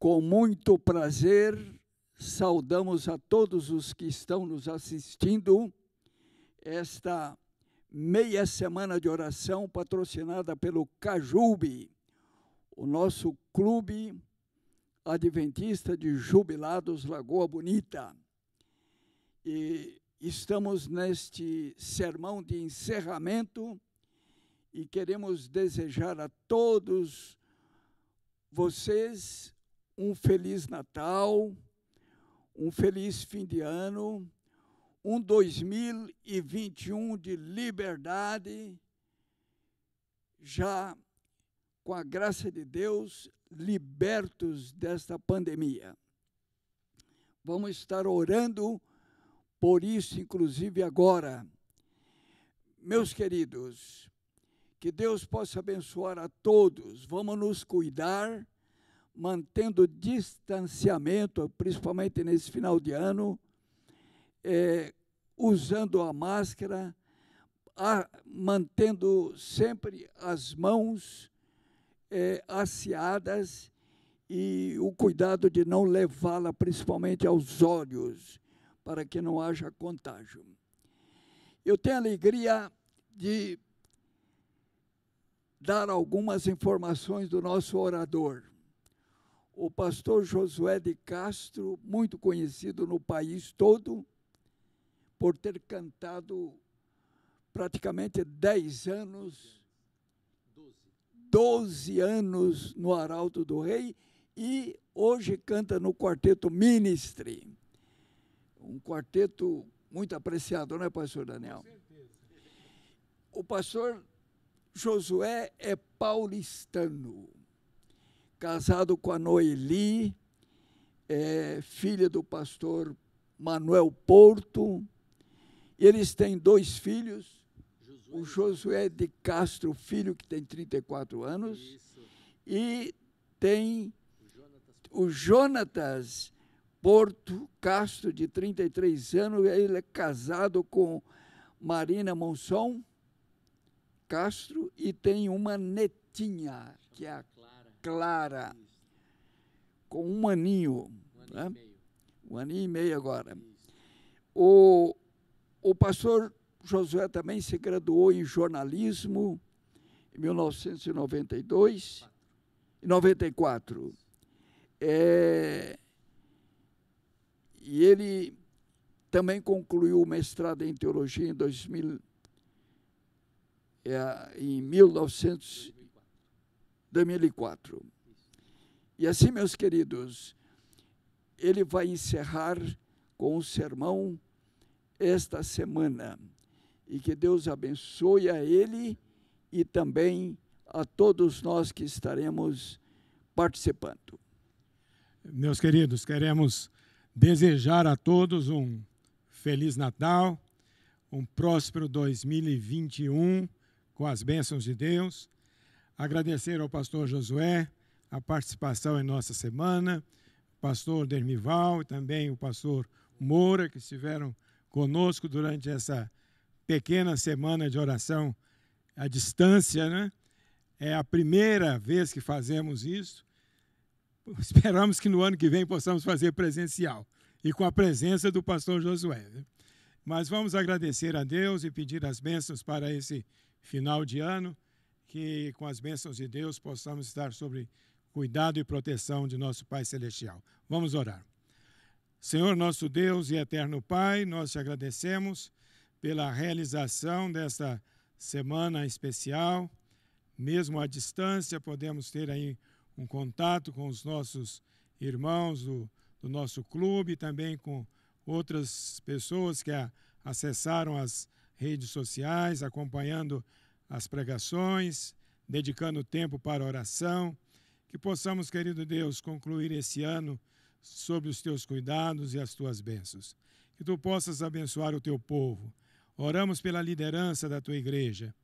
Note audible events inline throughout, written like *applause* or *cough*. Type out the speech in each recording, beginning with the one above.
Com muito prazer, saudamos a todos os que estão nos assistindo esta meia semana de oração patrocinada pelo Cajube, o nosso clube adventista de jubilados Lagoa Bonita. E estamos neste sermão de encerramento e queremos desejar a todos vocês um Feliz Natal, um feliz fim de ano, um 2021 de liberdade, já com a graça de Deus, libertos desta pandemia. Vamos estar orando por isso, inclusive agora. Meus queridos, que Deus possa abençoar a todos. Vamos nos cuidar mantendo distanciamento, principalmente nesse final de ano, é, usando a máscara, a, mantendo sempre as mãos é, asseadas e o cuidado de não levá-la principalmente aos olhos, para que não haja contágio. Eu tenho a alegria de dar algumas informações do nosso orador o pastor Josué de Castro, muito conhecido no país todo, por ter cantado praticamente 10 anos, 12 anos no Arauto do Rei, e hoje canta no quarteto Ministry. Um quarteto muito apreciado, não é, pastor Daniel? O pastor Josué é paulistano casado com a Noeli, é, filha do pastor Manuel Porto. Eles têm dois filhos, Josué. o Josué de Castro, filho que tem 34 anos, Isso. e tem o Jonatas Porto Castro, de 33 anos, ele é casado com Marina Monson Castro e tem uma netinha, que é a Clara, com um aninho. Um aninho né? e meio. Um aninho e meio agora. O, o pastor Josué também se graduou em jornalismo em 1992, e 94. É, e ele também concluiu o mestrado em teologia em 2000, é, em 1900, 2004. E assim, meus queridos, ele vai encerrar com o sermão esta semana. E que Deus abençoe a ele e também a todos nós que estaremos participando. Meus queridos, queremos desejar a todos um feliz Natal, um próspero 2021 com as bênçãos de Deus Agradecer ao pastor Josué a participação em nossa semana, o pastor Dermival e também o pastor Moura, que estiveram conosco durante essa pequena semana de oração à distância, né? É a primeira vez que fazemos isso. *laughs* Esperamos que no ano que vem possamos fazer presencial e com a presença do pastor Josué. Né? Mas vamos agradecer a Deus e pedir as bênçãos para esse final de ano que com as bênçãos de Deus possamos estar sobre cuidado e proteção de nosso Pai Celestial. Vamos orar. Senhor nosso Deus e eterno Pai, nós te agradecemos pela realização desta semana especial. Mesmo à distância, podemos ter aí um contato com os nossos irmãos do, do nosso clube, também com outras pessoas que acessaram as redes sociais, acompanhando as pregações, dedicando tempo para oração, que possamos, querido Deus, concluir esse ano sob os teus cuidados e as tuas bênçãos. Que tu possas abençoar o teu povo. Oramos pela liderança da tua igreja,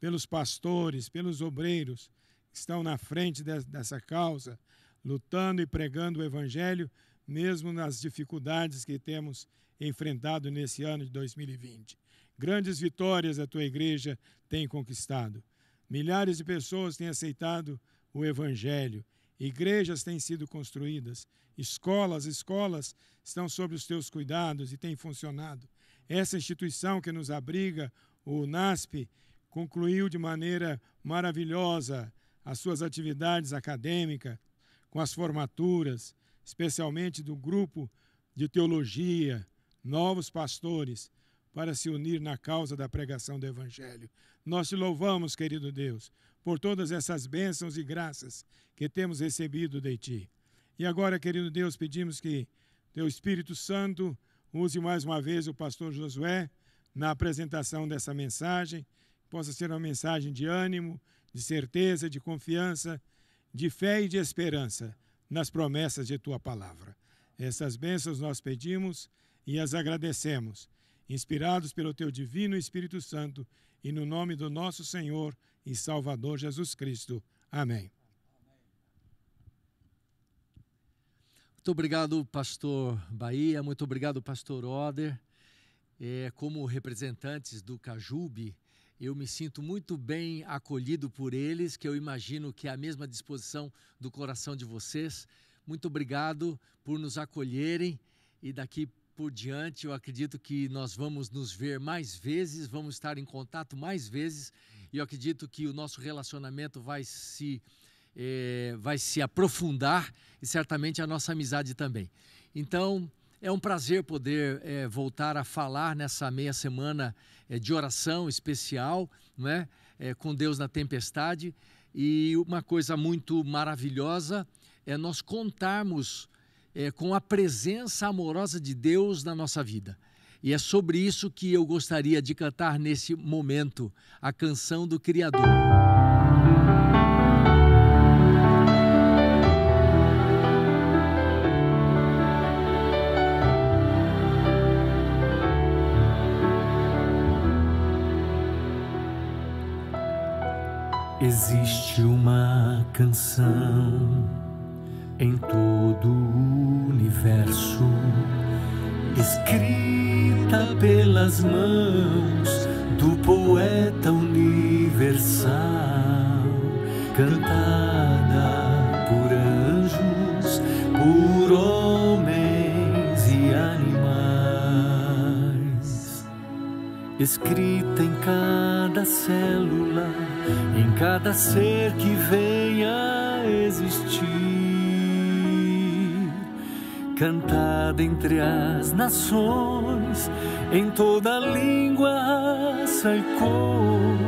pelos pastores, pelos obreiros que estão na frente dessa causa, lutando e pregando o evangelho mesmo nas dificuldades que temos enfrentado nesse ano de 2020. Grandes vitórias a tua igreja tem conquistado. Milhares de pessoas têm aceitado o Evangelho. Igrejas têm sido construídas. Escolas, escolas estão sob os teus cuidados e têm funcionado. Essa instituição que nos abriga, o NASP, concluiu de maneira maravilhosa as suas atividades acadêmicas, com as formaturas, especialmente do grupo de teologia, novos pastores, para se unir na causa da pregação do Evangelho. Nós te louvamos, querido Deus, por todas essas bênçãos e graças que temos recebido de Ti. E agora, querido Deus, pedimos que Teu Espírito Santo use mais uma vez o pastor Josué na apresentação dessa mensagem, possa ser uma mensagem de ânimo, de certeza, de confiança, de fé e de esperança nas promessas de tua palavra. Essas bênçãos nós pedimos e as agradecemos, inspirados pelo teu divino Espírito Santo e no nome do nosso Senhor e Salvador Jesus Cristo. Amém. Muito obrigado, pastor Bahia, muito obrigado, pastor Oder. É, como representantes do Cajube, eu me sinto muito bem acolhido por eles, que eu imagino que é a mesma disposição do coração de vocês. Muito obrigado por nos acolherem e daqui por diante eu acredito que nós vamos nos ver mais vezes, vamos estar em contato mais vezes e eu acredito que o nosso relacionamento vai se é, vai se aprofundar e certamente a nossa amizade também. Então, é um prazer poder é, voltar a falar nessa meia semana é, de oração especial, né? É, com Deus na tempestade. E uma coisa muito maravilhosa é nós contarmos é, com a presença amorosa de Deus na nossa vida. E é sobre isso que eu gostaria de cantar nesse momento a canção do Criador. Existe uma canção em todo o universo, escrita pelas mãos do poeta universal, cantada por anjos, por homens e animais, escrita em cada célula em cada ser que venha existir. Cantada entre as nações, em toda língua, raça e cor,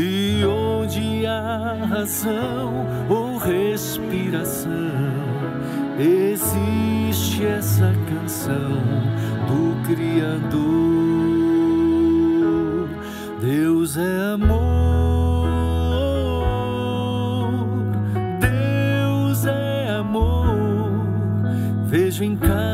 e onde há razão ou respiração existe essa canção do Criador. Deus é amor. vejo em casa.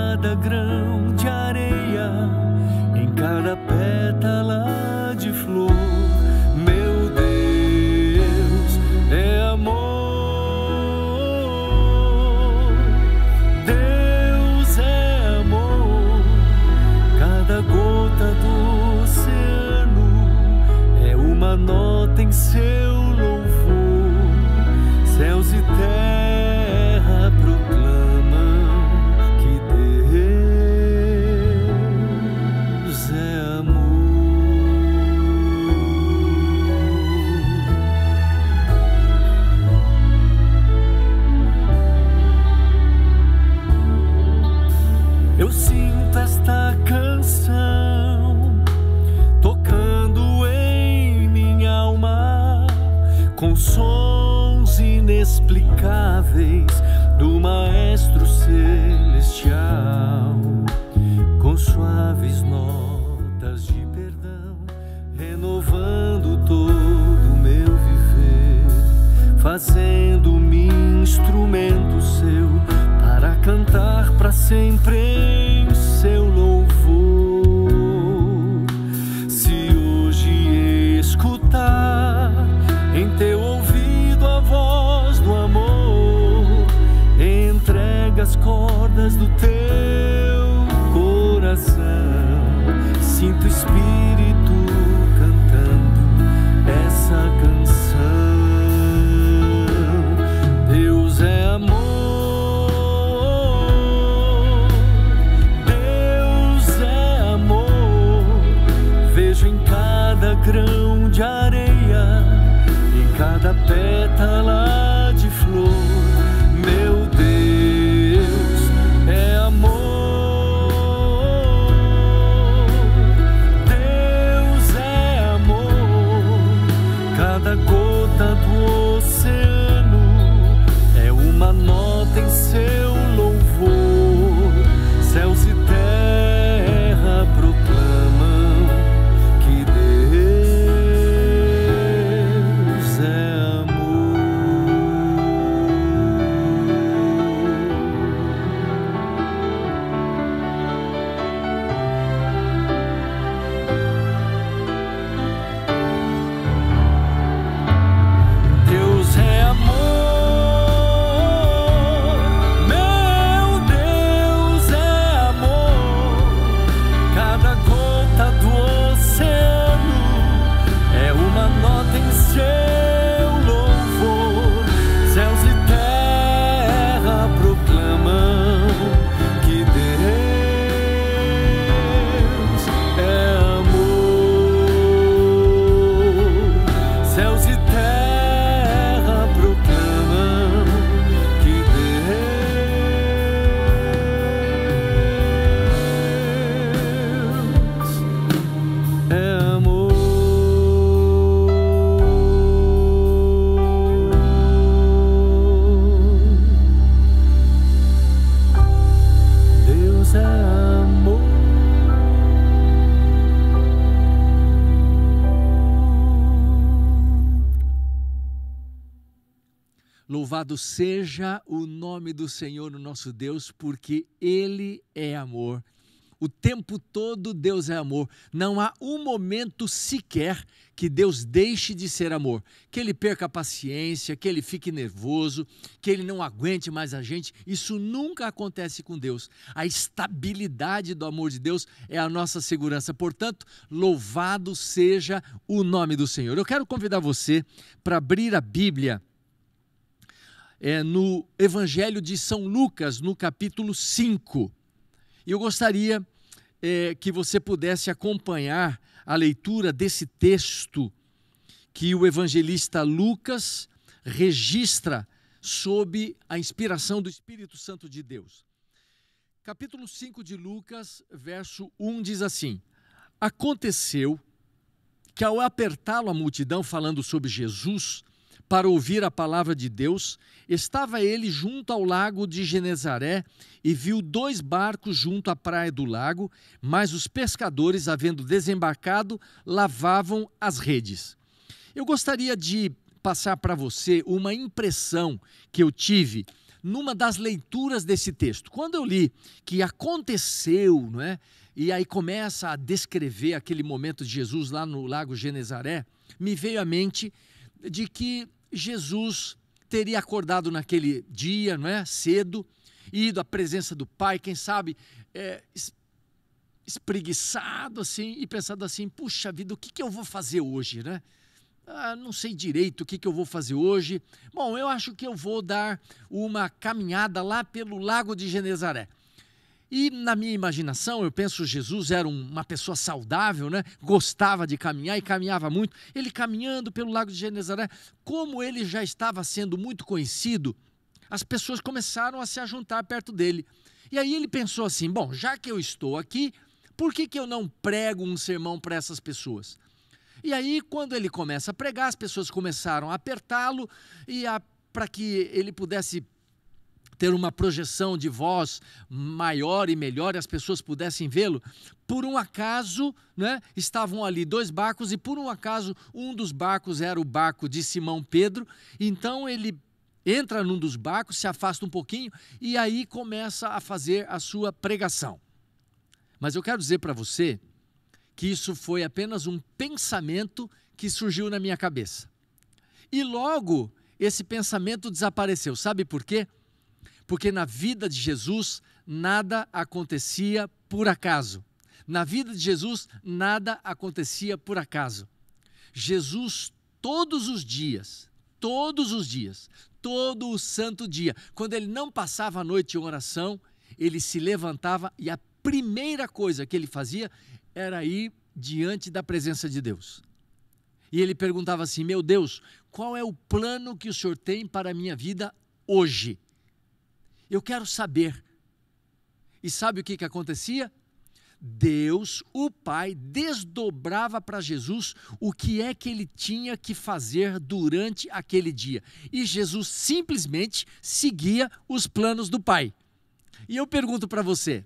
Louvado seja o nome do Senhor, o nosso Deus, porque Ele é amor. O tempo todo Deus é amor. Não há um momento sequer que Deus deixe de ser amor. Que ele perca a paciência, que ele fique nervoso, que ele não aguente mais a gente. Isso nunca acontece com Deus. A estabilidade do amor de Deus é a nossa segurança. Portanto, louvado seja o nome do Senhor. Eu quero convidar você para abrir a Bíblia é, no Evangelho de São Lucas, no capítulo 5. Eu gostaria é, que você pudesse acompanhar a leitura desse texto que o evangelista Lucas registra sob a inspiração do Espírito Santo de Deus. Capítulo 5 de Lucas, verso 1 diz assim: Aconteceu que ao apertá-lo a multidão falando sobre Jesus, para ouvir a palavra de Deus, estava ele junto ao lago de Genezaré e viu dois barcos junto à praia do lago, mas os pescadores, havendo desembarcado, lavavam as redes. Eu gostaria de passar para você uma impressão que eu tive numa das leituras desse texto. Quando eu li que aconteceu, não é? E aí começa a descrever aquele momento de Jesus lá no lago Genezaré, me veio à mente de que Jesus teria acordado naquele dia, não é? Cedo, ido à presença do Pai, quem sabe é, espreguiçado assim e pensado assim: puxa vida, o que, que eu vou fazer hoje, né? Ah, não sei direito o que, que eu vou fazer hoje. Bom, eu acho que eu vou dar uma caminhada lá pelo Lago de Genezaré. E na minha imaginação, eu penso Jesus era uma pessoa saudável, né? gostava de caminhar e caminhava muito. Ele caminhando pelo lago de Genezaré, como ele já estava sendo muito conhecido, as pessoas começaram a se ajuntar perto dele. E aí ele pensou assim: bom, já que eu estou aqui, por que, que eu não prego um sermão para essas pessoas? E aí, quando ele começa a pregar, as pessoas começaram a apertá-lo e para que ele pudesse ter uma projeção de voz maior e melhor e as pessoas pudessem vê-lo. Por um acaso, né, estavam ali dois barcos e por um acaso um dos barcos era o barco de Simão Pedro. Então ele entra num dos barcos, se afasta um pouquinho e aí começa a fazer a sua pregação. Mas eu quero dizer para você que isso foi apenas um pensamento que surgiu na minha cabeça. E logo esse pensamento desapareceu. Sabe por quê? Porque na vida de Jesus nada acontecia por acaso. Na vida de Jesus nada acontecia por acaso. Jesus todos os dias, todos os dias, todo o santo dia, quando ele não passava a noite em oração, ele se levantava e a primeira coisa que ele fazia era ir diante da presença de Deus. E ele perguntava assim: Meu Deus, qual é o plano que o Senhor tem para a minha vida hoje? Eu quero saber. E sabe o que, que acontecia? Deus, o Pai, desdobrava para Jesus o que é que ele tinha que fazer durante aquele dia. E Jesus simplesmente seguia os planos do Pai. E eu pergunto para você: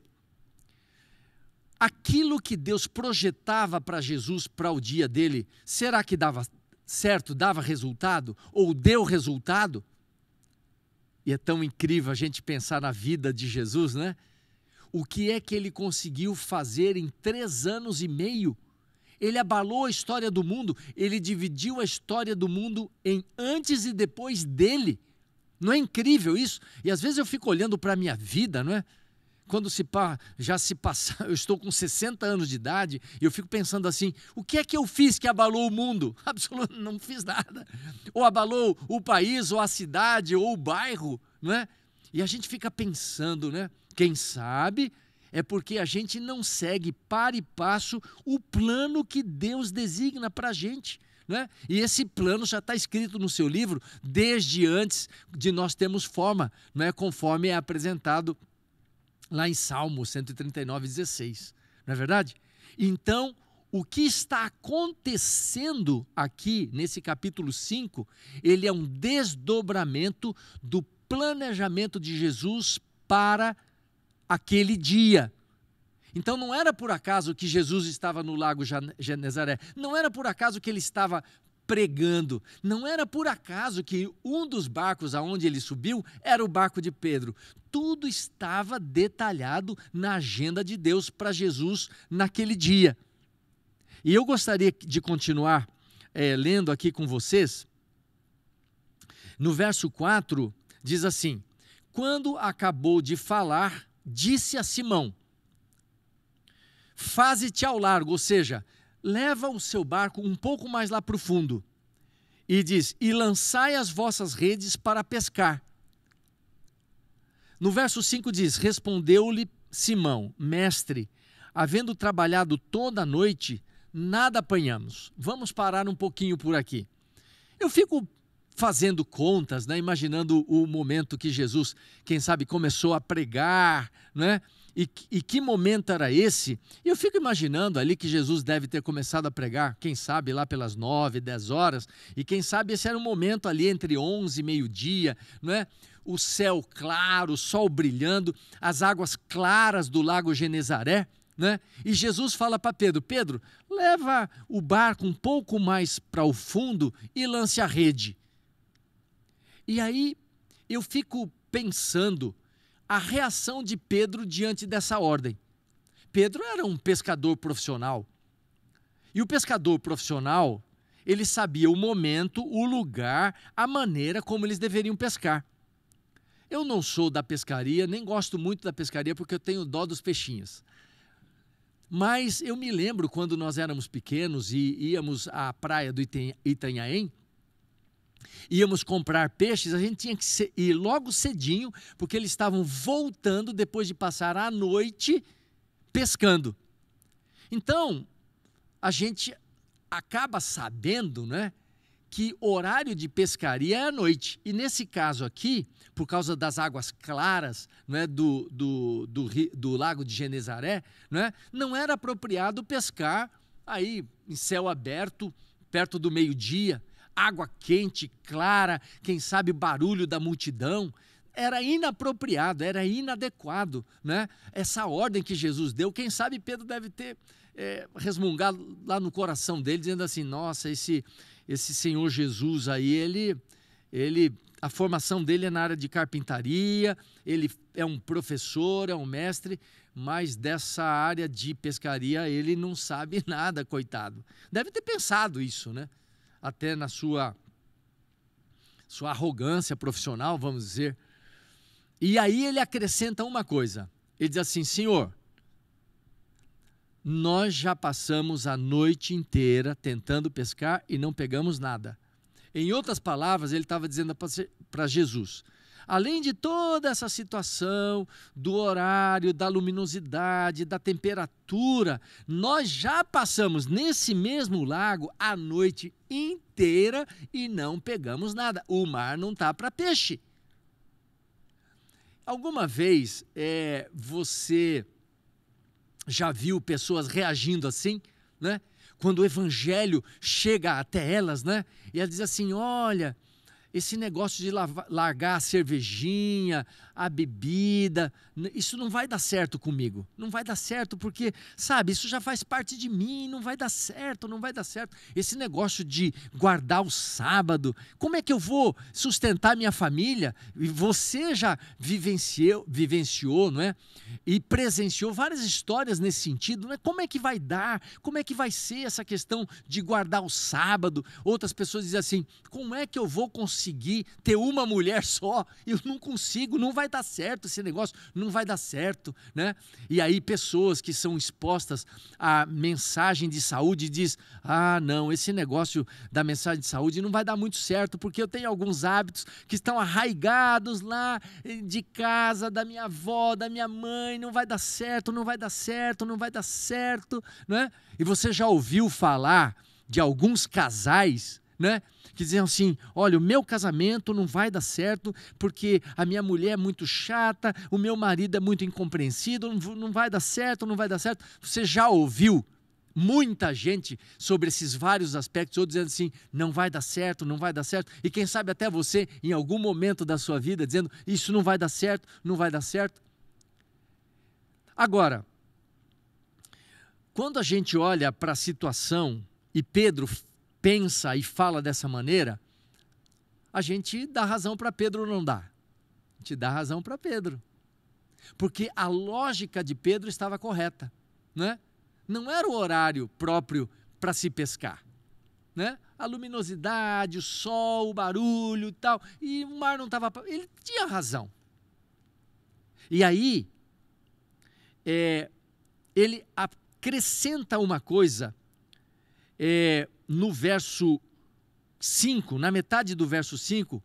aquilo que Deus projetava para Jesus para o dia dele, será que dava certo, dava resultado ou deu resultado? E é tão incrível a gente pensar na vida de Jesus, né? O que é que ele conseguiu fazer em três anos e meio? Ele abalou a história do mundo, ele dividiu a história do mundo em antes e depois dele. Não é incrível isso? E às vezes eu fico olhando para a minha vida, não é? quando se pá, já se passa. *laughs* eu estou com 60 anos de idade, e eu fico pensando assim: o que é que eu fiz que abalou o mundo? *laughs* Absoluto, não fiz nada. Ou abalou o país, ou a cidade, ou o bairro, não é? E a gente fica pensando, né? Quem sabe é porque a gente não segue para e passo o plano que Deus designa para a gente. Né? E esse plano já está escrito no seu livro desde antes de nós termos forma, né? conforme é apresentado lá em Salmo 139, 16. Não é verdade? Então, o que está acontecendo aqui nesse capítulo 5, ele é um desdobramento do planejamento de Jesus para aquele dia. Então não era por acaso que Jesus estava no lago Genezaré, não era por acaso que ele estava pregando. Não era por acaso que um dos barcos aonde ele subiu era o barco de Pedro. Tudo estava detalhado na agenda de Deus para Jesus naquele dia. E eu gostaria de continuar é, lendo aqui com vocês. No verso 4, diz assim: Quando acabou de falar, disse a Simão: Faze-te ao largo, ou seja, leva o seu barco um pouco mais lá para o fundo e diz: E lançai as vossas redes para pescar. No verso 5 diz: Respondeu-lhe Simão, mestre, havendo trabalhado toda a noite, nada apanhamos. Vamos parar um pouquinho por aqui. Eu fico fazendo contas, né, imaginando o momento que Jesus, quem sabe, começou a pregar, né? E, e que momento era esse? E eu fico imaginando ali que Jesus deve ter começado a pregar, quem sabe lá pelas nove, dez horas, e quem sabe esse era um momento ali entre onze e meio-dia, não é? O céu claro, o sol brilhando, as águas claras do lago Genezaré. Né? E Jesus fala para Pedro: Pedro, leva o barco um pouco mais para o fundo e lance a rede. E aí eu fico pensando a reação de Pedro diante dessa ordem. Pedro era um pescador profissional. E o pescador profissional, ele sabia o momento, o lugar, a maneira como eles deveriam pescar. Eu não sou da pescaria, nem gosto muito da pescaria porque eu tenho dó dos peixinhos. Mas eu me lembro quando nós éramos pequenos e íamos à praia do Itanhaém, íamos comprar peixes, a gente tinha que ir logo cedinho, porque eles estavam voltando depois de passar a noite pescando. Então, a gente acaba sabendo, né? que horário de pescaria é à noite. E nesse caso aqui, por causa das águas claras né, do, do, do, do lago de Genezaré, né, não era apropriado pescar aí em céu aberto, perto do meio-dia água quente, clara, quem sabe barulho da multidão. Era inapropriado, era inadequado. Né? Essa ordem que Jesus deu, quem sabe Pedro deve ter é, resmungado lá no coração dele, dizendo assim: nossa, esse, esse Senhor Jesus aí, ele, ele a formação dele é na área de carpintaria, ele é um professor, é um mestre, mas dessa área de pescaria ele não sabe *laughs* nada, coitado. Deve ter pensado isso, né? até na sua sua arrogância profissional, vamos dizer. E aí ele acrescenta uma coisa. Ele diz assim: "Senhor, nós já passamos a noite inteira tentando pescar e não pegamos nada." Em outras palavras, ele estava dizendo para Jesus: Além de toda essa situação do horário, da luminosidade, da temperatura, nós já passamos nesse mesmo lago a noite inteira e não pegamos nada. O mar não tá para peixe. Alguma vez é, você já viu pessoas reagindo assim, né? Quando o evangelho chega até elas, né? E ela diz assim: Olha, esse negócio de lavar, largar a cervejinha, a bebida, isso não vai dar certo comigo. Não vai dar certo porque, sabe, isso já faz parte de mim, não vai dar certo, não vai dar certo. Esse negócio de guardar o sábado, como é que eu vou sustentar minha família? E você já vivenciou, vivenciou, não é? E presenciou várias histórias nesse sentido, não é? Como é que vai dar? Como é que vai ser essa questão de guardar o sábado? Outras pessoas dizem assim: "Como é que eu vou conseguir ter uma mulher só? Eu não consigo, não vai vai dar certo esse negócio, não vai dar certo, né? E aí pessoas que são expostas à mensagem de saúde diz: "Ah, não, esse negócio da mensagem de saúde não vai dar muito certo, porque eu tenho alguns hábitos que estão arraigados lá eh, de casa da minha avó, da minha mãe, não vai dar certo, não vai dar certo, não vai dar certo", né? E você já ouviu falar de alguns casais né? Que diziam assim: olha, o meu casamento não vai dar certo porque a minha mulher é muito chata, o meu marido é muito incompreensido, não vai dar certo, não vai dar certo. Você já ouviu muita gente sobre esses vários aspectos, ou dizendo assim: não vai dar certo, não vai dar certo, e quem sabe até você, em algum momento da sua vida, dizendo: isso não vai dar certo, não vai dar certo. Agora, quando a gente olha para a situação, e Pedro pensa e fala dessa maneira, a gente dá razão para Pedro ou não dá? A gente dá razão para Pedro. Porque a lógica de Pedro estava correta. Né? Não era o horário próprio para se pescar. Né? A luminosidade, o sol, o barulho e tal. E o mar não estava. Ele tinha razão. E aí, é, ele acrescenta uma coisa é, no verso 5, na metade do verso 5,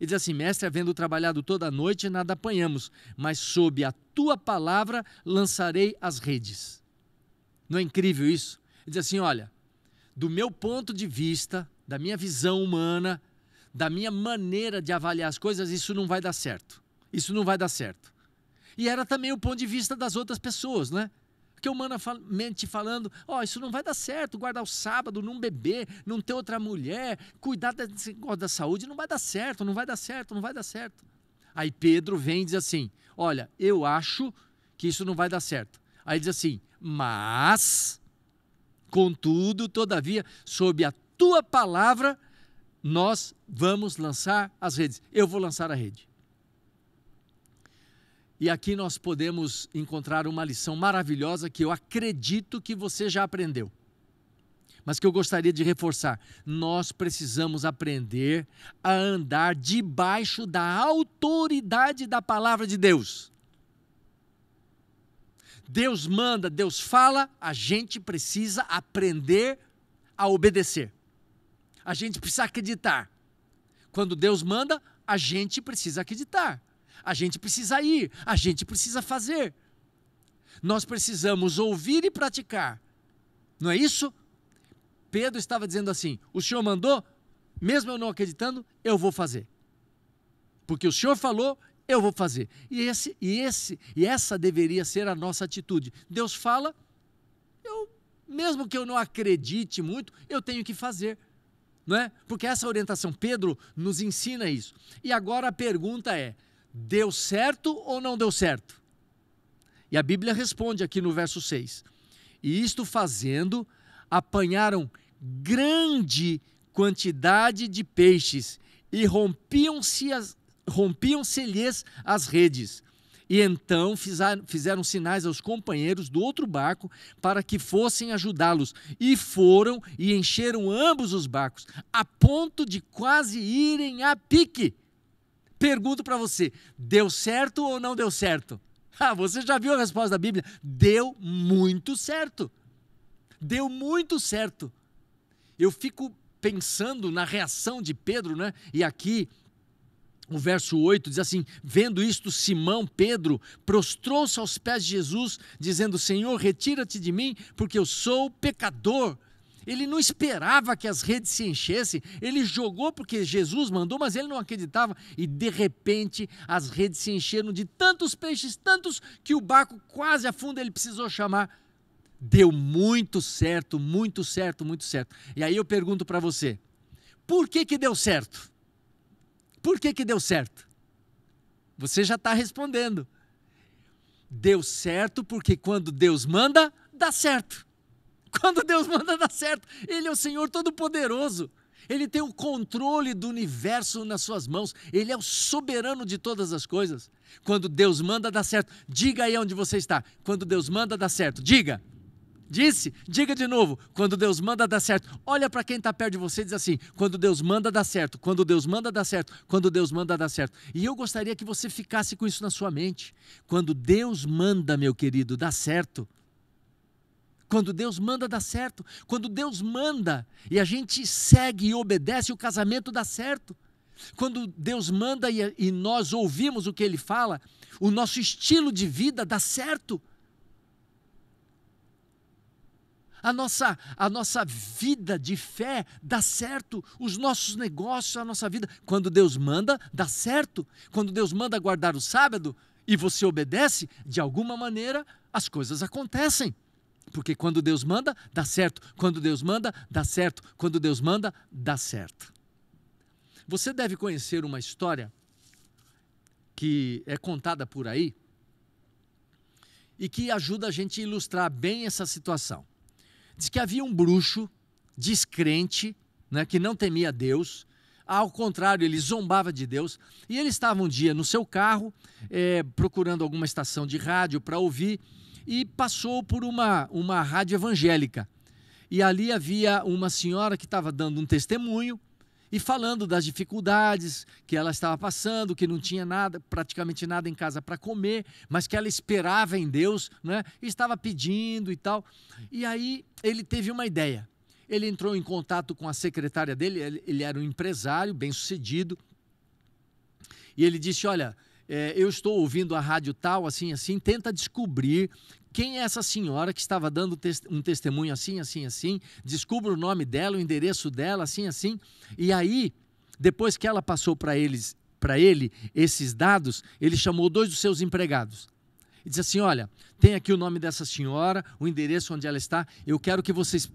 ele diz assim: Mestre, havendo trabalhado toda a noite, nada apanhamos, mas sob a tua palavra lançarei as redes. Não é incrível isso? Ele diz assim: Olha, do meu ponto de vista, da minha visão humana, da minha maneira de avaliar as coisas, isso não vai dar certo. Isso não vai dar certo. E era também o ponto de vista das outras pessoas, né? Porque humanamente falando, ó, oh, isso não vai dar certo, guardar o sábado, não beber, não ter outra mulher, cuidar desse negócio da saúde, não vai dar certo, não vai dar certo, não vai dar certo. Aí Pedro vem e diz assim: Olha, eu acho que isso não vai dar certo. Aí diz assim: Mas, contudo, todavia, sob a tua palavra, nós vamos lançar as redes. Eu vou lançar a rede. E aqui nós podemos encontrar uma lição maravilhosa que eu acredito que você já aprendeu. Mas que eu gostaria de reforçar. Nós precisamos aprender a andar debaixo da autoridade da palavra de Deus. Deus manda, Deus fala, a gente precisa aprender a obedecer. A gente precisa acreditar. Quando Deus manda, a gente precisa acreditar a gente precisa ir, a gente precisa fazer. Nós precisamos ouvir e praticar. Não é isso? Pedro estava dizendo assim: o Senhor mandou, mesmo eu não acreditando, eu vou fazer. Porque o Senhor falou, eu vou fazer. E esse e esse e essa deveria ser a nossa atitude. Deus fala, eu mesmo que eu não acredite muito, eu tenho que fazer. Não é? Porque essa orientação Pedro nos ensina isso. E agora a pergunta é: Deu certo ou não deu certo? E a Bíblia responde aqui no verso 6. E isto fazendo, apanharam grande quantidade de peixes e rompiam-se as rompiam lhes as redes. E então fizeram sinais aos companheiros do outro barco para que fossem ajudá-los. E foram e encheram ambos os barcos, a ponto de quase irem a pique. Pergunto para você: deu certo ou não deu certo? Ah, você já viu a resposta da Bíblia? Deu muito certo. Deu muito certo. Eu fico pensando na reação de Pedro, né? E aqui o verso 8 diz assim: Vendo isto, Simão Pedro prostrou-se aos pés de Jesus, dizendo: Senhor, retira-te de mim, porque eu sou pecador. Ele não esperava que as redes se enchessem, ele jogou porque Jesus mandou, mas ele não acreditava. E de repente as redes se encheram de tantos peixes, tantos que o barco quase afunda, ele precisou chamar. Deu muito certo, muito certo, muito certo. E aí eu pergunto para você: por que, que deu certo? Por que, que deu certo? Você já está respondendo. Deu certo porque quando Deus manda, dá certo. *laughs* Quando Deus manda dar certo, Ele é o Senhor Todo-Poderoso. Ele tem o controle do universo nas suas mãos. Ele é o soberano de todas as coisas. Quando Deus manda dar certo, diga aí onde você está. Quando Deus manda dar certo, diga. Disse, diga de novo. Quando Deus manda dar certo, olha para quem está perto de você e diz assim: quando Deus manda dar certo, quando Deus manda dar certo, quando Deus manda dar certo. E eu gostaria que você ficasse com isso na sua mente. Quando Deus manda, meu querido, dar certo, quando Deus manda, dá certo. Quando Deus manda e a gente segue e obedece, o casamento dá certo. Quando Deus manda e, e nós ouvimos o que Ele fala, o nosso estilo de vida dá certo. a nossa, a nossa vida de fé dá certo, os nossos negócios, a nossa vida. Quando Deus manda, dá certo. Quando Deus manda guardar o sábado e você obedece, de alguma maneira as coisas acontecem. Porque quando Deus manda, dá certo. Quando Deus manda, dá certo. Quando Deus manda, dá certo. Você deve conhecer uma história que é contada por aí e que ajuda a gente a ilustrar bem essa situação. Diz que havia um bruxo descrente, né, que não temia Deus, ao contrário, ele zombava de Deus. E ele estava um dia no seu carro, é, procurando alguma estação de rádio para ouvir e passou por uma, uma rádio evangélica. E ali havia uma senhora que estava dando um testemunho e falando das dificuldades que ela estava passando, que não tinha nada, praticamente nada em casa para comer, mas que ela esperava em Deus, né? E estava pedindo e tal. E aí ele teve uma ideia. Ele entrou em contato com a secretária dele, ele, ele era um empresário bem-sucedido. E ele disse: "Olha, é, eu estou ouvindo a rádio tal, assim, assim, tenta descobrir quem é essa senhora que estava dando um testemunho assim, assim, assim, descubra o nome dela, o endereço dela, assim, assim. E aí, depois que ela passou para eles, para ele, esses dados, ele chamou dois dos seus empregados. E disse assim: "Olha, tem aqui o nome dessa senhora, o endereço onde ela está. Eu quero que vocês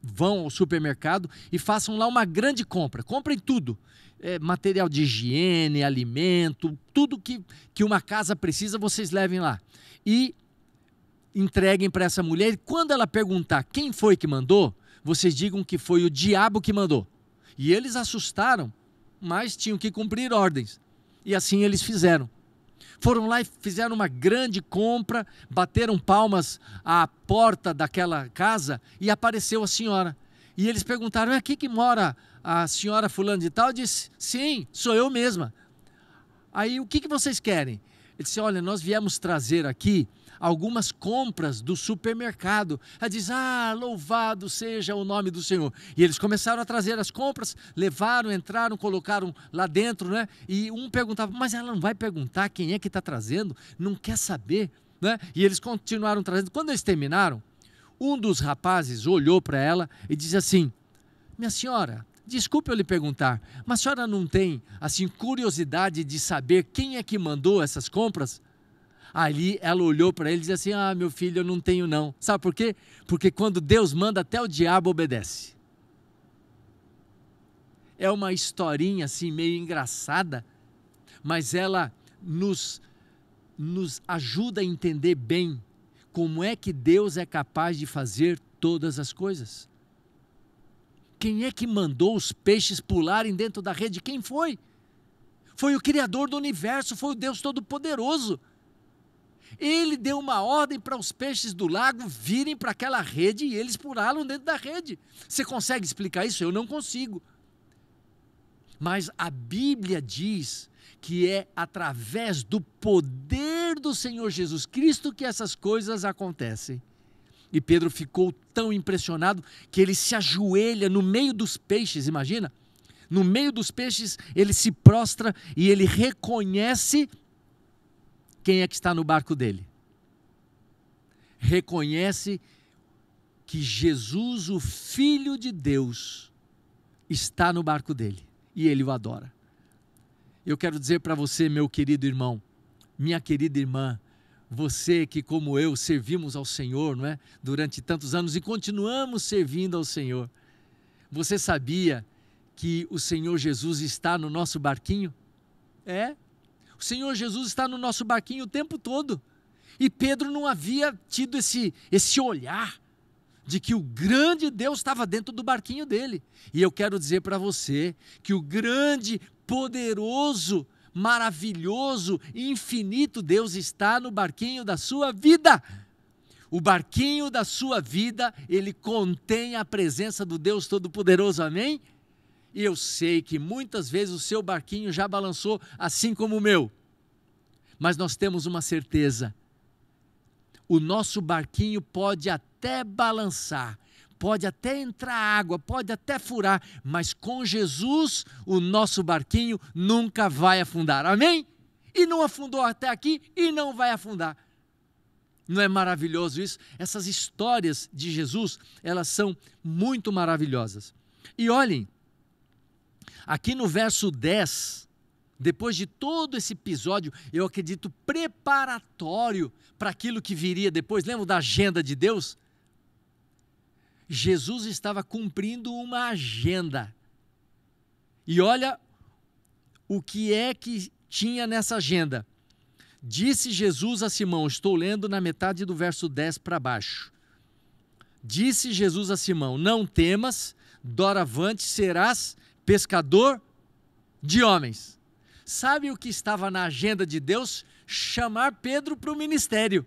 vão ao supermercado e façam lá uma grande compra. Comprem tudo é, material de higiene, alimento, tudo que, que uma casa precisa, vocês levem lá. E entreguem para essa mulher. E quando ela perguntar quem foi que mandou, vocês digam que foi o diabo que mandou. E eles assustaram, mas tinham que cumprir ordens. E assim eles fizeram. Foram lá e fizeram uma grande compra, bateram palmas à porta daquela casa e apareceu a senhora. E eles perguntaram: é aqui que mora a senhora fulano de tal disse, sim, sou eu mesma. Aí, o que, que vocês querem? Ele disse, olha, nós viemos trazer aqui algumas compras do supermercado. Ela diz: Ah, louvado seja o nome do Senhor. E eles começaram a trazer as compras, levaram, entraram, colocaram lá dentro, né? E um perguntava: Mas ela não vai perguntar quem é que está trazendo? Não quer saber, né? E eles continuaram trazendo. Quando eles terminaram, um dos rapazes olhou para ela e disse assim: Minha senhora, Desculpe eu lhe perguntar, mas a senhora não tem, assim, curiosidade de saber quem é que mandou essas compras? Ali ela olhou para ele e disse assim: Ah, meu filho, eu não tenho não. Sabe por quê? Porque quando Deus manda, até o diabo obedece. É uma historinha assim meio engraçada, mas ela nos, nos ajuda a entender bem como é que Deus é capaz de fazer todas as coisas. Quem é que mandou os peixes pularem dentro da rede? Quem foi? Foi o Criador do universo, foi o Deus Todo-Poderoso. Ele deu uma ordem para os peixes do lago virem para aquela rede e eles pularam dentro da rede. Você consegue explicar isso? Eu não consigo. Mas a Bíblia diz que é através do poder do Senhor Jesus Cristo que essas coisas acontecem. E Pedro ficou tão impressionado que ele se ajoelha no meio dos peixes, imagina? No meio dos peixes, ele se prostra e ele reconhece quem é que está no barco dele. Reconhece que Jesus, o Filho de Deus, está no barco dele e ele o adora. Eu quero dizer para você, meu querido irmão, minha querida irmã, você que, como eu, servimos ao Senhor, não é? Durante tantos anos e continuamos servindo ao Senhor. Você sabia que o Senhor Jesus está no nosso barquinho? É. O Senhor Jesus está no nosso barquinho o tempo todo. E Pedro não havia tido esse, esse olhar de que o grande Deus estava dentro do barquinho dele. E eu quero dizer para você que o grande, poderoso maravilhoso, infinito Deus está no barquinho da sua vida. O barquinho da sua vida, ele contém a presença do Deus Todo-Poderoso, amém? E eu sei que muitas vezes o seu barquinho já balançou, assim como o meu. Mas nós temos uma certeza: o nosso barquinho pode até balançar, Pode até entrar água, pode até furar, mas com Jesus o nosso barquinho nunca vai afundar. Amém? E não afundou até aqui e não vai afundar. Não é maravilhoso isso? Essas histórias de Jesus, elas são muito maravilhosas. E olhem, aqui no verso 10, depois de todo esse episódio, eu acredito preparatório para aquilo que viria depois. Lembra da agenda de Deus? Jesus estava cumprindo uma agenda. E olha o que é que tinha nessa agenda. Disse Jesus a Simão, estou lendo na metade do verso 10 para baixo. Disse Jesus a Simão: Não temas, doravante serás pescador de homens. Sabe o que estava na agenda de Deus? Chamar Pedro para o ministério.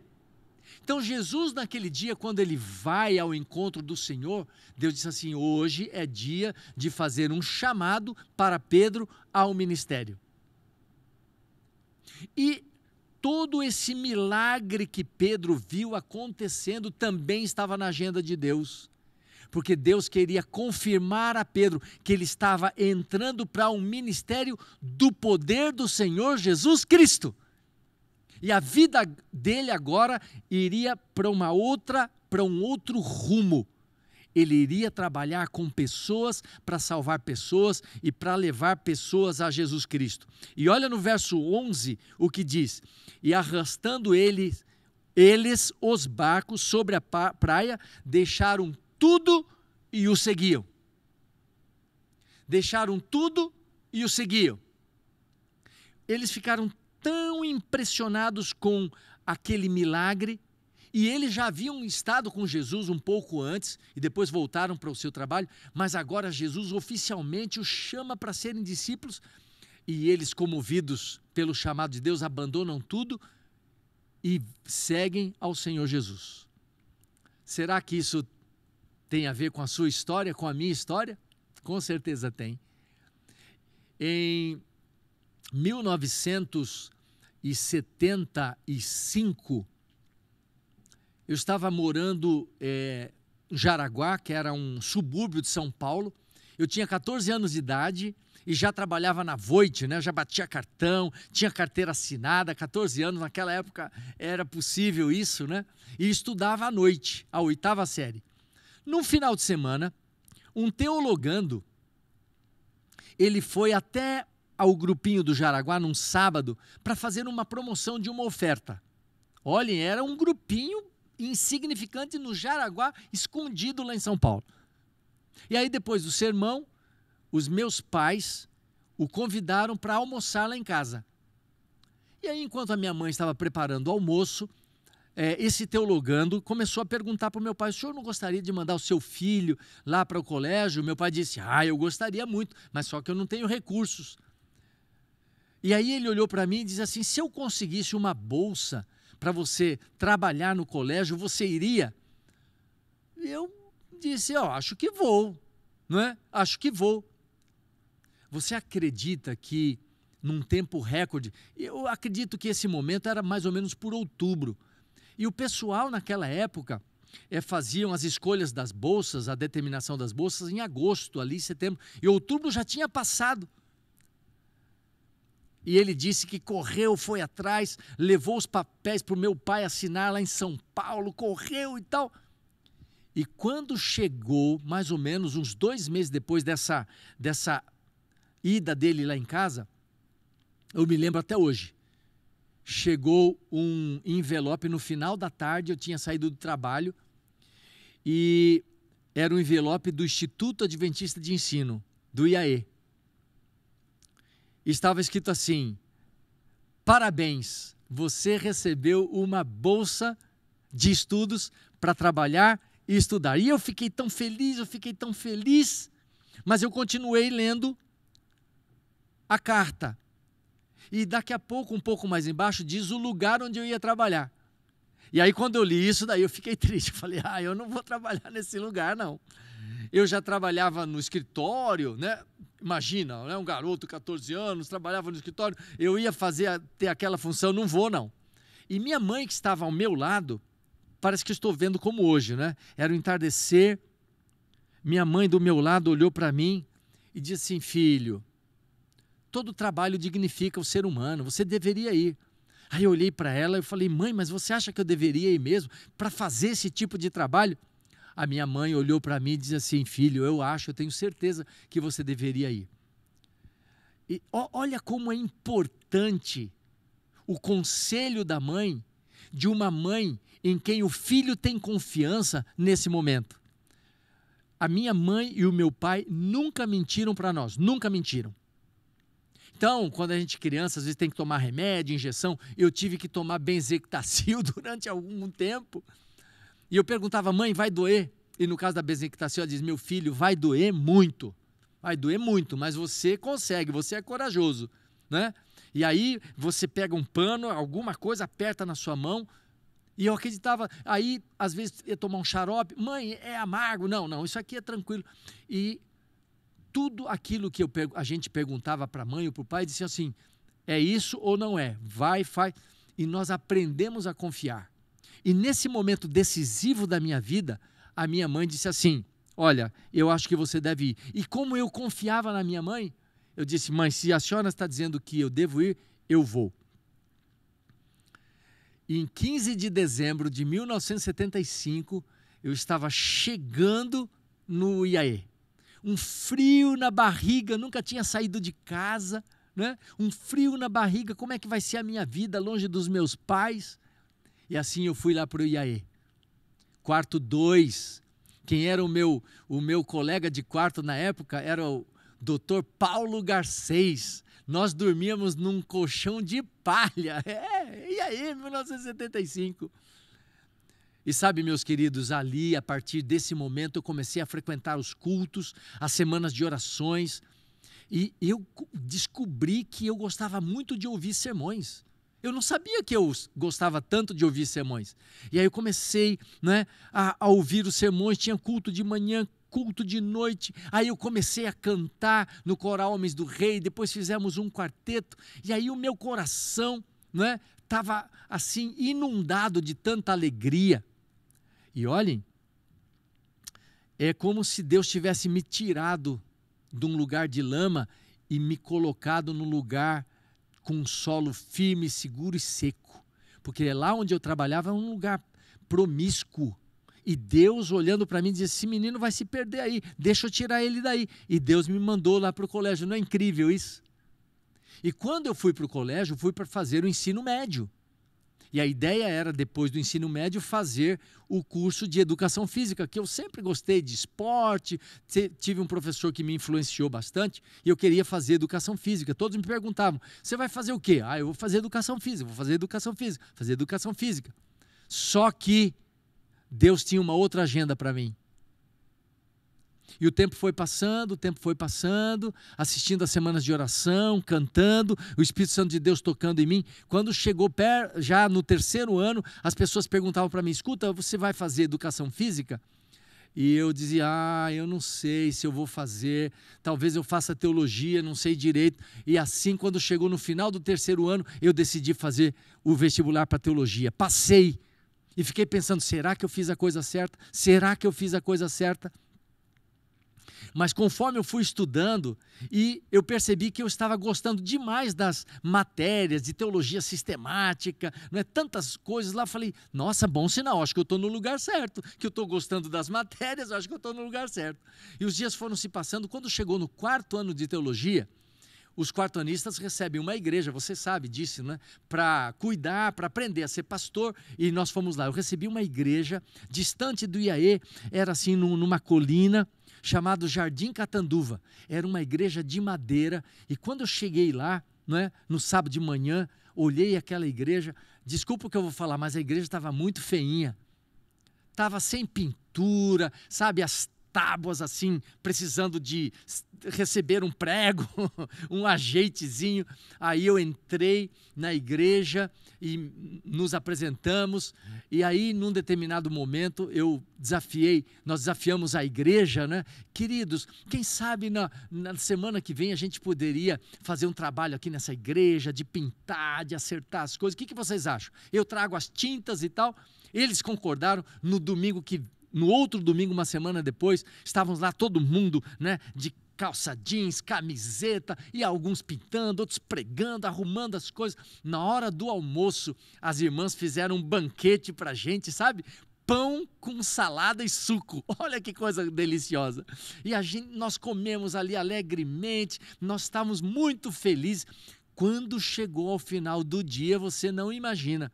Então, Jesus, naquele dia, quando ele vai ao encontro do Senhor, Deus disse assim: hoje é dia de fazer um chamado para Pedro ao ministério. E todo esse milagre que Pedro viu acontecendo também estava na agenda de Deus. Porque Deus queria confirmar a Pedro que ele estava entrando para um ministério do poder do Senhor Jesus Cristo. E a vida dele agora iria para uma outra, para um outro rumo. Ele iria trabalhar com pessoas para salvar pessoas e para levar pessoas a Jesus Cristo. E olha no verso 11 o que diz: E arrastando ele, eles os barcos sobre a praia, deixaram tudo e o seguiam. Deixaram tudo e o seguiam. Eles ficaram tão impressionados com aquele milagre e eles já haviam estado com Jesus um pouco antes e depois voltaram para o seu trabalho, mas agora Jesus oficialmente os chama para serem discípulos e eles, comovidos pelo chamado de Deus, abandonam tudo e seguem ao Senhor Jesus. Será que isso tem a ver com a sua história, com a minha história? Com certeza tem. Em 1975, eu estava morando é, em Jaraguá, que era um subúrbio de São Paulo. Eu tinha 14 anos de idade e já trabalhava na Voit, né? já batia cartão, tinha carteira assinada, 14 anos, naquela época era possível isso, né? E estudava à noite, a oitava série. Num final de semana, um teologando, ele foi até ao grupinho do Jaraguá num sábado para fazer uma promoção de uma oferta. Olhem, era um grupinho insignificante no Jaraguá, escondido lá em São Paulo. E aí, depois do sermão, os meus pais o convidaram para almoçar lá em casa. E aí, enquanto a minha mãe estava preparando o almoço, é, esse teologando começou a perguntar para o meu pai: o senhor não gostaria de mandar o seu filho lá para o colégio? Meu pai disse: ah, eu gostaria muito, mas só que eu não tenho recursos. E aí ele olhou para mim e disse assim: se eu conseguisse uma bolsa para você trabalhar no colégio, você iria? Eu disse: ó, oh, acho que vou, não é? Acho que vou. Você acredita que num tempo recorde, eu acredito que esse momento era mais ou menos por outubro, e o pessoal naquela época é, faziam as escolhas das bolsas, a determinação das bolsas em agosto, ali setembro, e outubro já tinha passado. E ele disse que correu, foi atrás, levou os papéis para o meu pai assinar lá em São Paulo, correu e tal. E quando chegou, mais ou menos uns dois meses depois dessa, dessa ida dele lá em casa, eu me lembro até hoje. Chegou um envelope no final da tarde, eu tinha saído do trabalho, e era um envelope do Instituto Adventista de Ensino, do IAE estava escrito assim: Parabéns, você recebeu uma bolsa de estudos para trabalhar e estudar. E eu fiquei tão feliz, eu fiquei tão feliz, mas eu continuei lendo a carta. E daqui a pouco, um pouco mais embaixo, diz o lugar onde eu ia trabalhar. E aí, quando eu li isso, daí eu fiquei *laughs* triste. Eu falei, ah, eu não vou trabalhar nesse lugar, não. Eu já trabalhava no escritório, né? Imagina, né? um garoto, 14 anos, trabalhava no escritório, eu ia fazer ter aquela função, não vou não. E minha mãe que estava ao meu lado, parece que estou vendo como hoje, né? Era o entardecer. Minha mãe do meu lado olhou para mim e disse assim: "Filho, todo trabalho dignifica o ser humano, você deveria ir". Aí eu olhei para ela e falei: "Mãe, mas você acha que eu deveria ir mesmo para fazer esse tipo de trabalho?" a minha mãe olhou para mim e disse assim: Filho, eu acho, eu tenho certeza que você deveria ir. E olha como é importante o conselho da mãe, de uma mãe em quem o filho tem confiança nesse momento. A minha mãe e o meu pai nunca mentiram para nós, nunca mentiram. Então, quando a gente é criança, às vezes tem que tomar remédio, injeção. Eu tive que tomar benzectacil *laughs* durante algum tempo. E eu perguntava, mãe, vai doer? E no caso da Besiktas, ela diz, meu filho, vai doer muito. Vai doer muito, mas você consegue, você é corajoso, né? E aí você pega um pano, alguma coisa, aperta na sua mão, e eu acreditava, aí às vezes ia tomar um xarope, mãe, é amargo, não, não, isso aqui é tranquilo. E tudo aquilo que eu, a gente perguntava para a mãe ou para o pai, dizia assim, é isso ou não é? Vai, faz. E nós aprendemos a confiar. E nesse momento decisivo da minha vida, a minha mãe disse assim: Olha, eu acho que você deve ir. E como eu confiava na minha mãe, eu disse: Mãe, se a senhora está dizendo que eu devo ir, eu vou. E em 15 de dezembro de 1975, eu estava chegando no IAE. Um frio na barriga, nunca tinha saído de casa, né? um frio na barriga, como é que vai ser a minha vida longe dos meus pais? E assim eu fui lá para o IAE. Quarto 2. Quem era o meu, o meu colega de quarto na época era o Doutor Paulo Garcês. Nós dormíamos num colchão de palha. *laughs* É, e aí, 1975. E sabe, meus queridos, ali, a partir desse momento, eu comecei a frequentar os cultos, as semanas de orações, e eu descobri que eu gostava muito de ouvir sermões. Eu não sabia que eu gostava tanto de ouvir sermões. E aí eu comecei né, a, a ouvir os sermões, tinha culto de manhã, culto de noite. Aí eu comecei a cantar no Coral Homens do Rei, depois fizemos um quarteto, e aí o meu coração né, estava assim inundado de tanta alegria. E olhem, é como se Deus tivesse me tirado de um lugar de lama e me colocado no lugar com um solo firme, seguro e seco. Porque é lá onde eu trabalhava era é um lugar promíscuo. E Deus olhando para mim dizia: esse menino vai se perder aí, deixa eu tirar ele daí. E Deus me mandou lá para o colégio. Não é incrível isso? E quando eu fui para o colégio, fui para fazer o ensino médio. E a ideia era, depois do ensino médio, fazer o curso de educação física, que eu sempre gostei de esporte, tive um professor que me influenciou bastante e eu queria fazer educação física. Todos me perguntavam: você vai fazer o quê? Ah, eu vou fazer educação física, vou fazer educação física, fazer educação física. Só que Deus tinha uma outra agenda para mim. E o tempo foi passando, o tempo foi passando, assistindo as semanas de oração, cantando, o Espírito Santo de Deus tocando em mim. Quando chegou já no terceiro ano, as pessoas perguntavam para mim: escuta, você vai fazer educação física? E eu dizia: ah, eu não sei se eu vou fazer, talvez eu faça teologia, não sei direito. E assim, quando chegou no final do terceiro ano, eu decidi fazer o vestibular para teologia. Passei e fiquei pensando: será que eu fiz a coisa certa? Será que eu fiz a coisa certa? Mas conforme eu fui estudando e eu percebi que eu estava gostando demais das matérias de teologia sistemática, não é tantas coisas lá, falei: "Nossa, bom sinal, acho que eu estou no lugar certo, que eu estou gostando das matérias, acho que eu estou no lugar certo". E os dias foram se passando, quando chegou no quarto ano de teologia, os quartanistas recebem uma igreja, você sabe disso, né? Para cuidar, para aprender a ser pastor. E nós fomos lá. Eu recebi uma igreja distante do IAE, era assim numa colina chamado Jardim Catanduva. Era uma igreja de madeira e quando eu cheguei lá, né, no sábado de manhã, olhei aquela igreja. Desculpa o que eu vou falar, mas a igreja estava muito feinha. Estava sem pintura, sabe? As tábuas assim, precisando de receber um prego, *laughs* um ajeitezinho. Aí eu entrei na igreja e nos apresentamos. E aí, num determinado momento, eu desafiei, nós desafiamos a igreja, né? Queridos, quem sabe na, na semana que vem a gente poderia fazer um trabalho aqui nessa igreja de pintar, de acertar as coisas. O que, que vocês acham? Eu trago as tintas e tal. Eles concordaram. No domingo que no outro domingo, uma semana depois, estávamos lá todo mundo, né, de calça jeans, camiseta, e alguns pintando, outros pregando, arrumando as coisas. Na hora do almoço, as irmãs fizeram um banquete para a gente, sabe? Pão com salada e suco. *laughs* Olha que coisa deliciosa. E a gente, nós comemos ali alegremente, nós estávamos muito felizes. Quando chegou ao final do dia, você não imagina.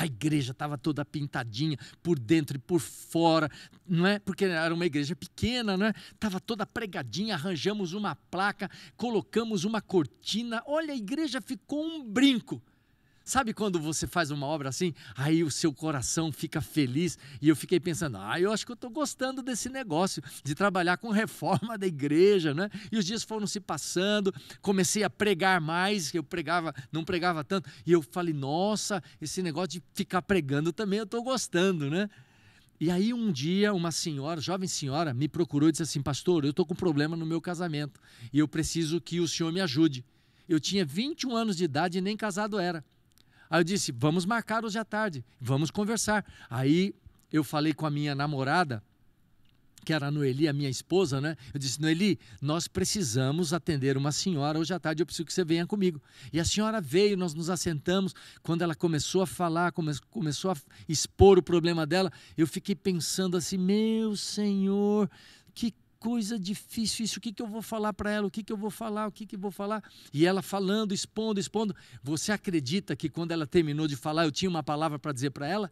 A igreja estava toda pintadinha por dentro e por fora, não é? Porque era uma igreja pequena, não é? Tava toda pregadinha, arranjamos uma placa, colocamos uma cortina. Olha, a igreja ficou um brinco. Sabe quando você faz uma obra assim, aí o seu coração fica feliz? E eu fiquei pensando, ah, eu acho que eu estou gostando desse negócio de trabalhar com reforma da igreja, né? E os dias foram se passando, comecei a pregar mais, eu pregava, não pregava tanto, e eu falei, nossa, esse negócio de ficar pregando também eu estou gostando, né? E aí um dia uma senhora, jovem senhora, me procurou e disse assim, pastor, eu estou com problema no meu casamento e eu preciso que o senhor me ajude. Eu tinha 21 anos de idade e nem casado era. Aí eu disse: vamos marcar hoje à tarde, vamos conversar. Aí eu falei com a minha namorada, que era a Noeli, a minha esposa, né? Eu disse: Noeli, nós precisamos atender uma senhora hoje à tarde, eu preciso que você venha comigo. E a senhora veio, nós nos assentamos. Quando ela começou a falar, come começou a expor o problema dela, eu fiquei pensando assim: meu Senhor, coisa difícil isso. O que, que eu vou falar para ela? O que, que eu vou falar? O que, que eu vou falar? E ela falando, expondo, expondo. Você acredita que quando ela terminou de falar, eu tinha uma palavra para dizer para ela?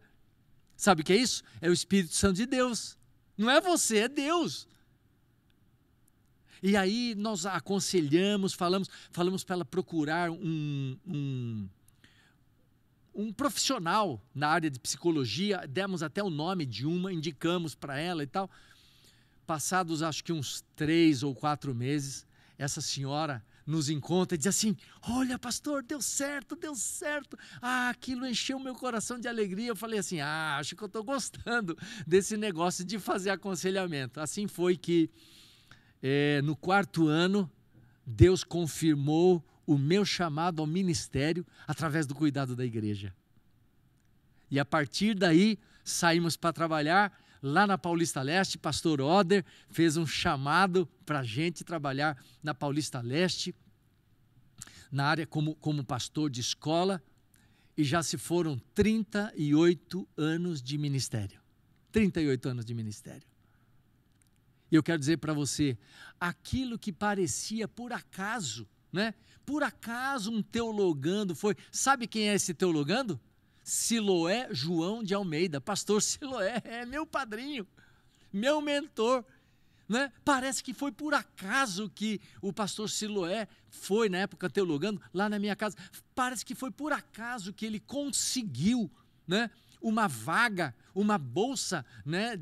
Sabe o que é isso? É o Espírito Santo de Deus. Não é você, é Deus. E aí nós aconselhamos, falamos, falamos para ela procurar um, um, um profissional na área de psicologia, demos até o nome de uma, indicamos para ela e tal passados acho que uns três ou quatro meses, essa senhora nos encontra e diz assim: Olha, pastor, deu certo, deu certo. Ah, aquilo encheu meu coração de alegria. Eu falei assim: Ah, acho que eu estou gostando desse negócio de fazer aconselhamento. Assim foi que, eh, no quarto ano, Deus confirmou o meu chamado ao ministério através do cuidado da igreja. E a partir daí, saímos para trabalhar lá na Paulista Leste, pastor Oder fez um chamado para a gente trabalhar na Paulista Leste, na área como, como pastor de escola, e já se foram 38 anos de ministério. 38 anos de ministério. E eu quero dizer para você, aquilo que parecia por acaso, né? Por acaso um teologando foi. Sabe quem é esse teologando? Siloé João de Almeida. Pastor Siloé *laughs* é meu padrinho, meu mentor. Né? Parece que foi por acaso que o pastor Siloé foi, na época, teologando lá na minha casa. Parece que foi por acaso que ele conseguiu né, uma vaga, uma bolsa né,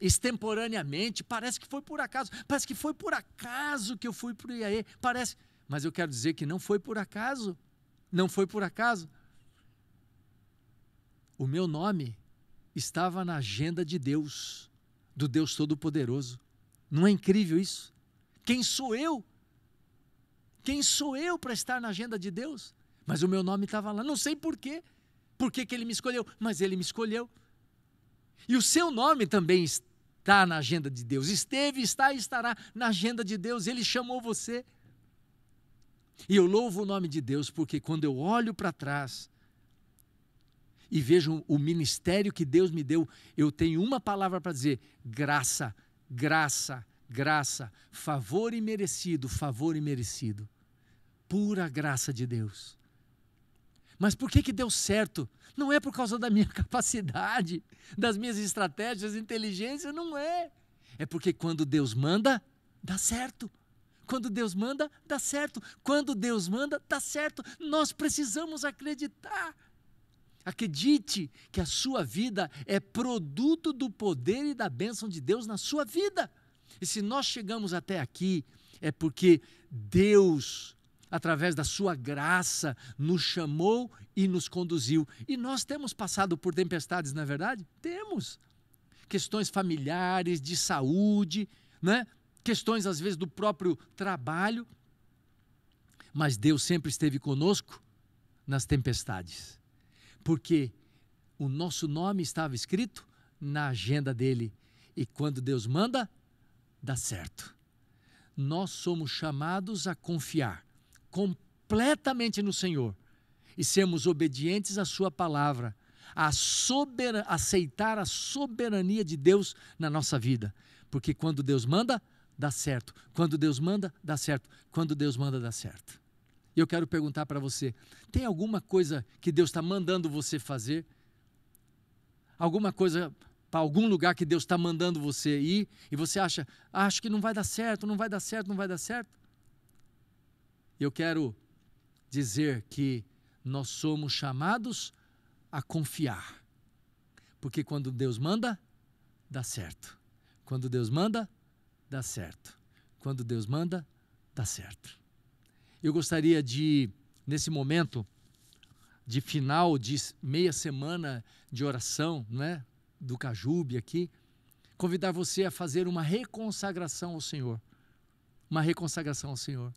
extemporaneamente. Parece que foi por acaso. Parece que foi por acaso que eu fui para o IAE. Parece. Mas eu quero dizer que não foi por acaso. Não foi por acaso. O meu nome estava na agenda de Deus, do Deus Todo-Poderoso. Não é incrível isso? Quem sou eu? Quem sou eu para estar na agenda de Deus? Mas o meu nome estava lá, não sei porquê. Por que, que ele me escolheu? Mas ele me escolheu. E o seu nome também está na agenda de Deus. Esteve, está e estará na agenda de Deus. Ele chamou você. E eu louvo o nome de Deus porque quando eu olho para trás, e vejam o ministério que Deus me deu, eu tenho uma palavra para dizer: graça, graça, graça, favor imerecido, favor imerecido. Pura graça de Deus. Mas por que, que deu certo? Não é por causa da minha *laughs* capacidade, das minhas estratégias, inteligência, não é. É porque quando Deus manda, dá certo. Quando Deus manda, dá certo. Quando Deus manda, dá certo. Nós precisamos acreditar. Acredite que a sua vida é produto do poder e da bênção de Deus na sua vida. E se nós chegamos até aqui, é porque Deus, através da sua graça, nos chamou e nos conduziu. E nós temos passado por tempestades, não é verdade? Temos. Questões familiares, de saúde, né? questões às vezes do próprio trabalho. Mas Deus sempre esteve conosco nas tempestades porque o nosso nome estava escrito na agenda dele. E quando Deus manda, dá certo. Nós somos chamados a confiar completamente no Senhor e sermos obedientes à Sua palavra, a aceitar a soberania de Deus na nossa vida. Porque quando Deus manda, dá certo. Quando Deus manda, dá certo. Quando Deus manda, dá certo. E eu quero perguntar para você: tem alguma coisa que Deus está mandando você fazer? Alguma coisa para algum lugar que Deus está mandando você ir e você acha, ah, acho que não vai dar certo, não vai dar certo, não vai dar certo? Eu quero dizer que nós somos chamados a confiar. Porque quando Deus manda, dá certo. Quando Deus manda, dá certo. Quando Deus manda, dá certo. Eu gostaria de, nesse momento de final de meia semana de oração, né, do Cajube aqui, convidar você a fazer uma reconsagração ao Senhor. Uma reconsagração ao Senhor.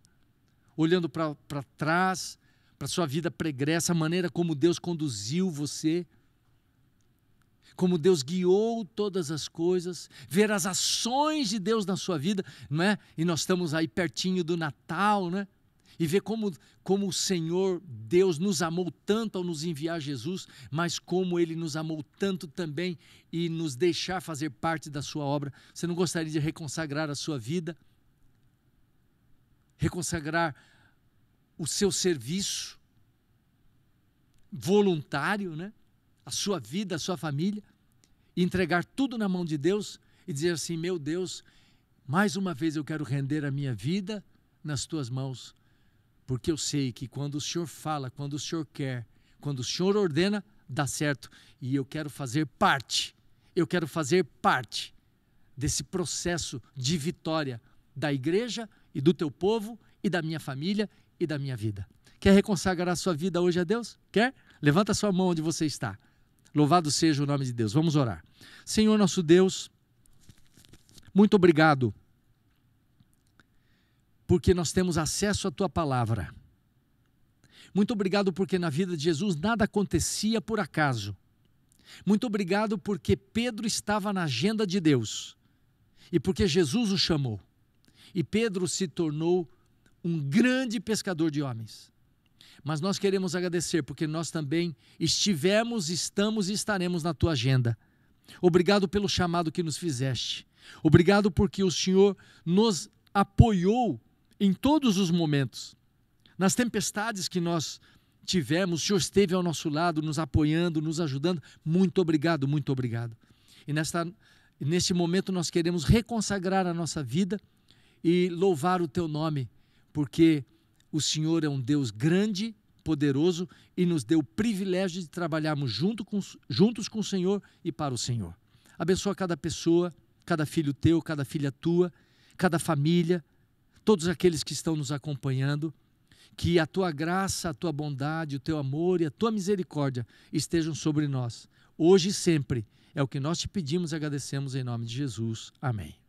Olhando para trás, para sua vida pregressa, a maneira como Deus conduziu você, como Deus guiou todas as coisas, ver as ações de Deus na sua vida, não é? E nós estamos aí pertinho do Natal, né? e ver como, como o Senhor Deus nos amou tanto ao nos enviar Jesus, mas como Ele nos amou tanto também e nos deixar fazer parte da Sua obra. Você não gostaria de reconsagrar a sua vida? Reconsagrar o seu serviço voluntário, né? a sua vida, a sua família, e entregar tudo na mão de Deus e dizer assim: meu Deus, mais uma vez eu quero render a minha vida nas tuas mãos porque eu sei que quando o Senhor fala, quando o Senhor quer, quando o Senhor ordena, dá certo. E eu quero fazer parte, eu quero fazer parte desse processo de vitória da igreja e do teu povo e da minha família e da minha vida. Quer reconsagrar a sua vida hoje a Deus? Quer? Levanta a sua mão onde você está. Louvado seja o nome de Deus. Vamos orar. Senhor nosso Deus, muito obrigado porque nós temos acesso à tua palavra. Muito obrigado porque na vida de Jesus nada acontecia por acaso. Muito obrigado porque Pedro estava na agenda de Deus e porque Jesus o chamou. E Pedro se tornou um grande pescador de homens. Mas nós queremos agradecer porque nós também estivemos, estamos e estaremos na tua agenda. Obrigado pelo chamado que nos fizeste. Obrigado porque o Senhor nos apoiou em todos os momentos. Nas tempestades que nós tivemos, o Senhor esteve ao nosso lado, nos apoiando, nos ajudando. Muito obrigado, muito obrigado. E nesta, neste momento nós queremos reconsagrar a nossa vida e louvar o teu nome, porque o Senhor é um Deus grande, poderoso e nos deu o privilégio de trabalharmos junto com, juntos com o Senhor e para o Senhor. Abençoa cada pessoa, cada filho teu, cada filha tua, cada família todos aqueles que estão nos acompanhando, que a tua graça, a tua bondade, o teu amor e a tua misericórdia estejam sobre nós, hoje e sempre. É o que nós te pedimos e agradecemos em nome de Jesus. Amém.